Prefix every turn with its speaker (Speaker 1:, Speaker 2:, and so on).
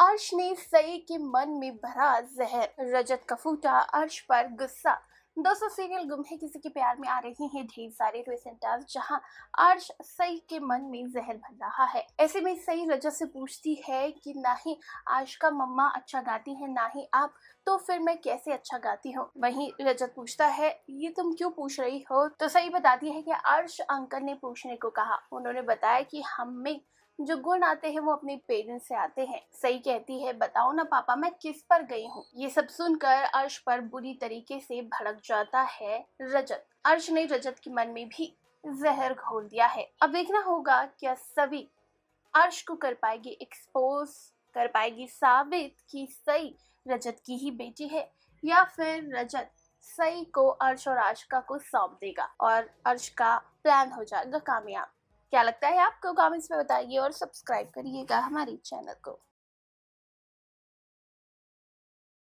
Speaker 1: अर्श ने सई के मन में भरा जहर रजत का फूटा अर्श पर गुस्सा दोस्तों सीरियल गुम है किसी के प्यार में आ रहे हैं ढेर सारे रिसेंटर्स जहां अर्श सई के मन में जहर भर रहा है ऐसे में सई रजत से पूछती है कि ना ही आश का मम्मा अच्छा गाती है ना ही आप तो फिर मैं कैसे अच्छा गाती हूँ वही रजत पूछता है ये तुम क्यों पूछ रही हो तो सई बताती है कि अर्श अंकल ने पूछने को कहा उन्होंने बताया कि हमें जो गुण आते हैं वो अपने पेरेंट्स से आते हैं सही कहती है बताओ ना पापा मैं किस पर गई हूँ ये सब सुनकर अर्श पर बुरी तरीके से भड़क जाता है रजत अर्श ने रजत के मन में भी जहर घोल दिया है अब देखना होगा क्या सभी अर्श को कर पाएगी एक्सपोज कर पाएगी साबित कि सई रजत की ही बेटी है या फिर रजत सई को अर्श और आशिका को सौंप देगा और अर्श का प्लान हो जाएगा कामयाब क्या लगता है आपको कमेंट्स में बताइए और सब्सक्राइब करिएगा हमारे चैनल को